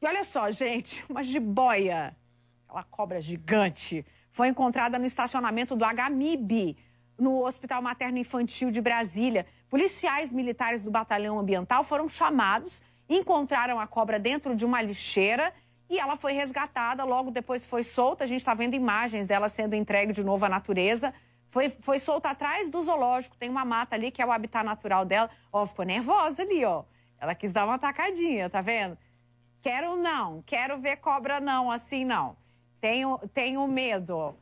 E olha só, gente, uma jiboia, aquela cobra gigante, foi encontrada no estacionamento do HMIB, no Hospital Materno Infantil de Brasília. Policiais militares do Batalhão Ambiental foram chamados, encontraram a cobra dentro de uma lixeira e ela foi resgatada, logo depois foi solta. A gente está vendo imagens dela sendo entregue de novo à natureza. Foi, foi solta atrás do zoológico, tem uma mata ali que é o habitat natural dela. Ó, ficou nervosa ali, ó. Ela quis dar uma tacadinha, tá vendo? Quero não, quero ver cobra não, assim não. Tenho, tenho medo.